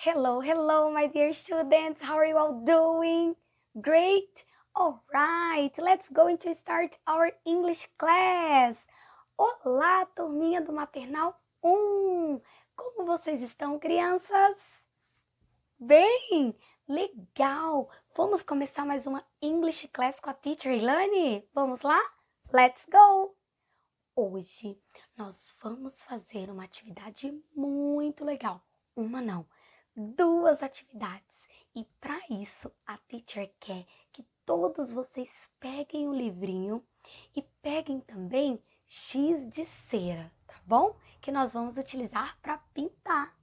Hello, hello, my dear students. How are you all doing? Great? All right, let's go to start our English class. Olá, turminha do Maternal 1. Como vocês estão, crianças? Bem, legal. Vamos começar mais uma English class com a teacher Ilane? Vamos lá? Let's go. Hoje nós vamos fazer uma atividade muito legal. Uma não duas atividades. E para isso, a teacher quer que todos vocês peguem o livrinho e peguem também x de cera, tá bom? Que nós vamos utilizar para pintar.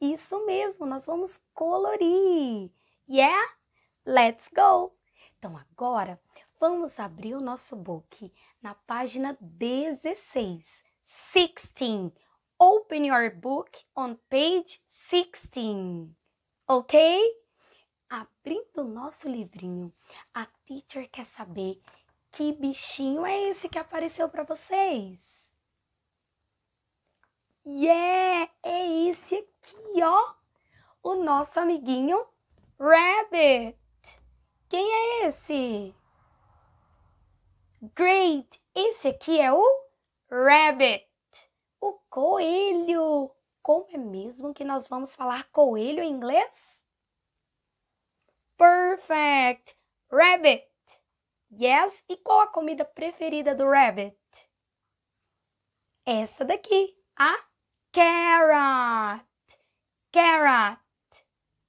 Isso mesmo, nós vamos colorir. Yeah? Let's go! Então agora vamos abrir o nosso book na página 16. 16. Open your book on page 16, ok? Abrindo o nosso livrinho, a teacher quer saber que bichinho é esse que apareceu para vocês? Yeah, é esse aqui, ó. O nosso amiguinho Rabbit. Quem é esse? Great! Esse aqui é o Rabbit, o coelho. Como é mesmo que nós vamos falar coelho em inglês? Perfect! Rabbit! Yes, e qual a comida preferida do rabbit? Essa daqui, a carrot. Carrot.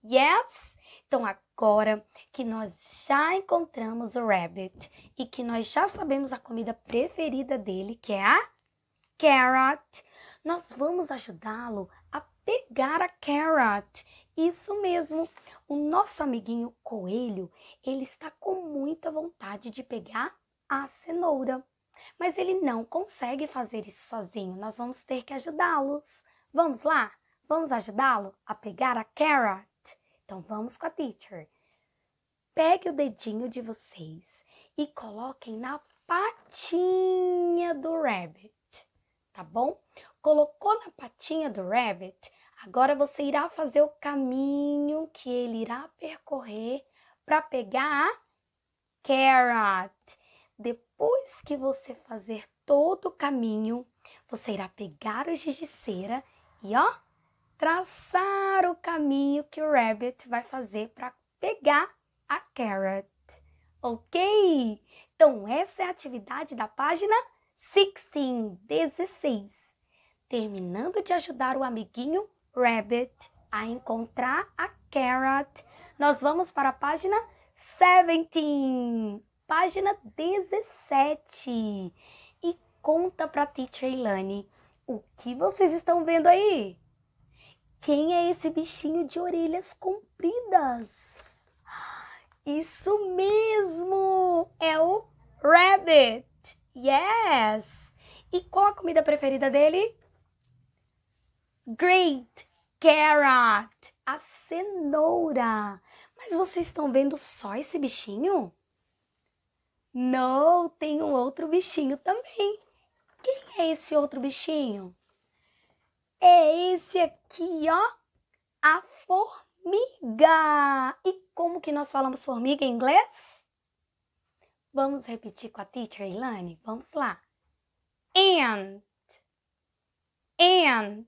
Yes? Então agora que nós já encontramos o rabbit e que nós já sabemos a comida preferida dele, que é a carrot, nós vamos ajudá-lo a pegar a carrot. Isso mesmo. O nosso amiguinho coelho, ele está com muita vontade de pegar a cenoura, mas ele não consegue fazer isso sozinho. Nós vamos ter que ajudá-los. Vamos lá? Vamos ajudá-lo a pegar a carrot. Então vamos com a teacher. Pegue o dedinho de vocês e coloquem na patinha do rabbit tá bom? Colocou na patinha do rabbit, agora você irá fazer o caminho que ele irá percorrer para pegar a carrot. Depois que você fazer todo o caminho, você irá pegar o giz de cera e ó, traçar o caminho que o rabbit vai fazer para pegar a carrot. Ok? Então, essa é a atividade da página Sixteen, 16. Terminando de ajudar o amiguinho Rabbit a encontrar a Carrot, nós vamos para a página 17, página 17. E conta para a teacher Ilane, o que vocês estão vendo aí? Quem é esse bichinho de orelhas compridas? Isso mesmo! É o Rabbit! Yes! E qual a comida preferida dele? Great carrot! A cenoura! Mas vocês estão vendo só esse bichinho? Não, tem um outro bichinho também. Quem é esse outro bichinho? É esse aqui, ó, a formiga. E como que nós falamos formiga em inglês? Vamos repetir com a teacher Ilane? Vamos lá. And, and,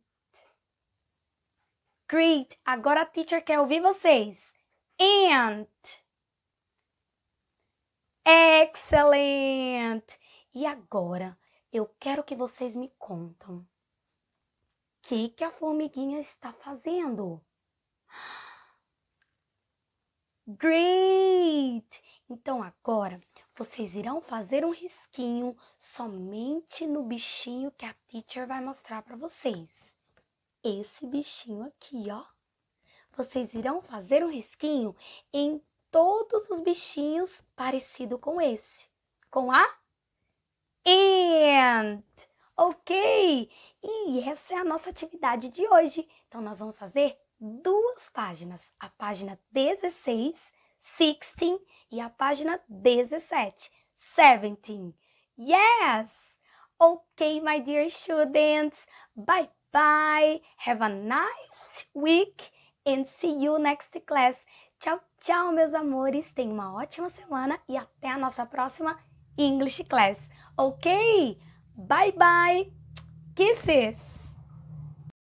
great. Agora a teacher quer ouvir vocês. And, excellent. E agora eu quero que vocês me contam. O que, que a formiguinha está fazendo? Great! Então agora vocês irão fazer um risquinho somente no bichinho que a teacher vai mostrar para vocês. Esse bichinho aqui, ó. Vocês irão fazer um risquinho em todos os bichinhos parecido com esse. Com a and. Ok? E essa é a nossa atividade de hoje. Então, nós vamos fazer duas páginas. A página 16 16 e a página 17, 17. Yes! Okay, my dear students. Bye bye. Have a nice week and see you next class. Tchau, tchau, meus amores. Tenham uma ótima semana e até a nossa próxima English class. Ok? Bye bye. Kisses.